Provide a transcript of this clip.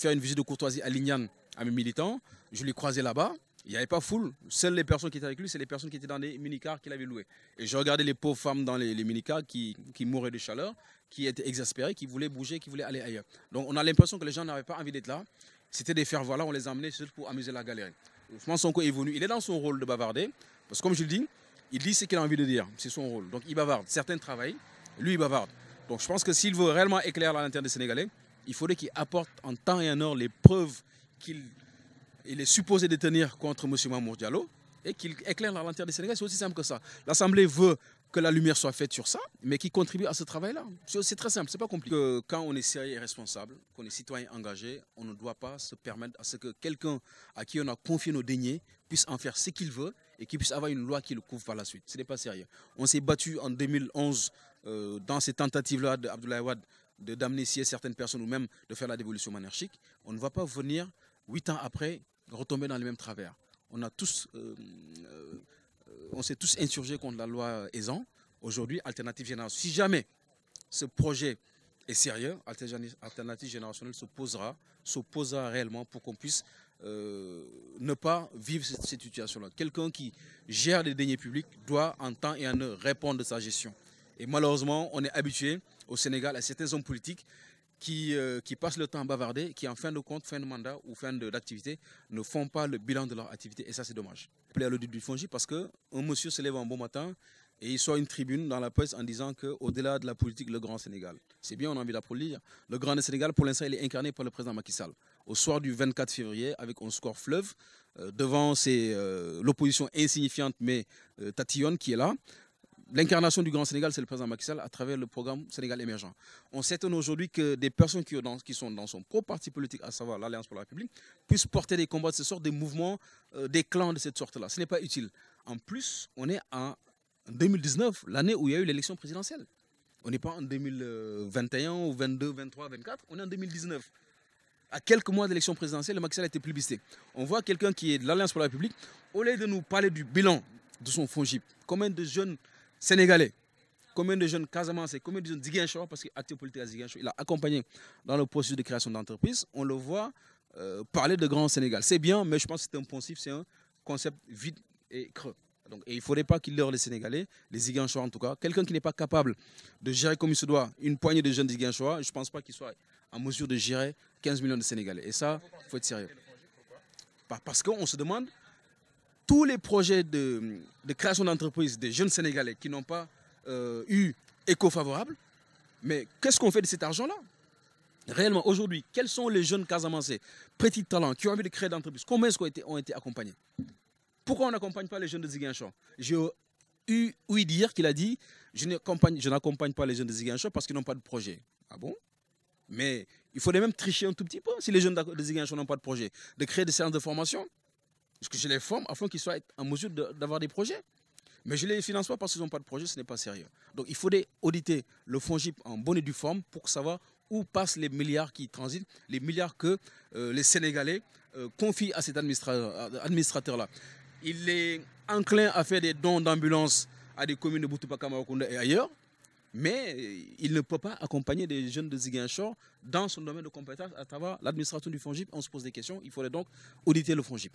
faire une visite de courtoisie à Lignan à mes militants. Je l'ai croisé là-bas. Il n'y avait pas foule. Seules les personnes qui étaient avec lui, c'est les personnes qui étaient dans les minicars qu'il avait loués. Et je regardais les pauvres femmes dans les, les minicars qui, qui mouraient de chaleur, qui étaient exaspérées, qui voulaient bouger, qui voulaient aller ailleurs. Donc on a l'impression que les gens n'avaient pas envie d'être là. C'était des faire voilà, on les emmenait juste pour amuser la galerie. son Sonko est venu. Il est dans son rôle de bavarder. Parce que comme je le dis, il dit ce qu'il a envie de dire. C'est son rôle. Donc il bavarde. Certains travaillent. Lui, il bavarde. Donc je pense que s'il veut réellement éclairer l'intérêt des Sénégalais, il faudrait qu'il apporte en temps et en heure les preuves qu'il est supposé détenir contre M. Mamour Diallo et qu'il éclaire la lanterne des Sénégalais. C'est aussi simple que ça. L'Assemblée veut que la lumière soit faite sur ça, mais qui contribue à ce travail-là. C'est très simple, c'est pas compliqué. quand on est sérieux et responsable, qu'on est citoyen engagé, on ne doit pas se permettre à ce que quelqu'un à qui on a confié nos deniers puisse en faire ce qu'il veut et qu'il puisse avoir une loi qui le couvre par la suite. Ce n'est pas sérieux. On s'est battu en 2011 euh, dans ces tentatives-là d'Abdoulaye Wade d'amnésier certaines personnes ou même de faire la dévolution monarchique, on ne va pas venir, huit ans après, retomber dans le même travers. On a tous, euh, euh, on s'est tous insurgés contre la loi Aisan. Aujourd'hui, Alternative Générationnelle, si jamais ce projet est sérieux, Alternative Générationnelle se posera, s'opposera réellement pour qu'on puisse euh, ne pas vivre cette, situation-là. Quelqu'un qui gère les deniers publics doit en temps et en heure répondre de sa gestion. Et malheureusement, on est habitué au Sénégal à certains hommes politiques qui, euh, qui passent le temps à bavarder, qui en fin de compte, fin de mandat ou fin d'activité, ne font pas le bilan de leur activité. Et ça, c'est dommage. Plaît à l'audit du Fongi parce qu'un monsieur se lève un bon matin et il sort une tribune dans la presse en disant qu'au-delà de la politique, le Grand Sénégal. C'est bien, on a envie d'applaudir. Le Grand Sénégal, pour l'instant, il est incarné par le président Macky Sall. Au soir du 24 février, avec un score fleuve, euh, devant euh, l'opposition insignifiante mais euh, qui est là, l'incarnation du Grand Sénégal, c'est le président Macky Sall à travers le programme Sénégal émergent. On s'étonne aujourd'hui que des personnes qui, sont dans son propre parti politique, à savoir l'Alliance pour la République, puissent porter des combats de ce sorte, des mouvements, euh, des clans de cette sorte-là. Ce n'est pas utile. En plus, on est en 2019, l'année où il y a eu l'élection présidentielle. On n'est pas en 2021 ou 22, 23, 24, on est en 2019 à quelques mois d'élection présidentielle, Macky Sall a été publicité. On voit quelqu'un qui est de l'Alliance pour la République, au lieu de nous parler du bilan de son fonds GIP, combien de jeunes sénégalais, combien de jeunes Casamance et combien de jeunes Ziguinchor, parce qu'acteur politique à il a accompagné dans le processus de création d'entreprise, on le voit euh, parler de Grand Sénégal. C'est bien, mais je pense que c'est impensif, c'est un concept vide et creux. Donc, et il ne faudrait pas qu'il leur, les Sénégalais, les Ziguinchois en tout cas. Quelqu'un qui n'est pas capable de gérer comme il se doit une poignée de jeunes Ziguinchois, je ne pense pas qu'il soit en mesure de gérer 15 millions de Sénégalais. Et ça, il faut être sérieux. Parce qu'on se demande tous les projets de, création d'entreprise des jeunes Sénégalais qui n'ont pas euh, eu écho favorable. Mais qu'est-ce qu'on fait de cet argent-là Réellement, aujourd'hui, quels sont les jeunes casamancés, petits talents, qui ont envie de créer d'entreprise Combien ont été, accompagnés Pourquoi on n'accompagne pas les jeunes de Ziguinchor J'ai eu oui dire qu'il a dit je n'accompagne, pas les jeunes de Ziguinchor parce qu'ils n'ont pas de projet. Ah bon Mais il faudrait même tricher un tout petit peu si les jeunes de Ziguinchor n'ont pas de projet, de créer des séances de formation parce que je les forme afin qu'ils soient en mesure d'avoir des projets. Mais je ne les finance pas parce qu'ils n'ont pas de projet, ce n'est pas sérieux. Donc il faudrait auditer le fonds GIP en bonne et due forme pour savoir où passent les milliards qui transitent, les milliards que euh, les Sénégalais euh, confient à cet administrateur-là. il est enclin à faire des dons d'ambulance à des communes de Boutoupa, Maroconde et ailleurs, mais il ne peut pas accompagner des jeunes de Ziguinchor dans son domaine de compétence à travers l'administration du fonds FONGIP. On se pose des questions, il faudrait donc auditer le fonds FONGIP.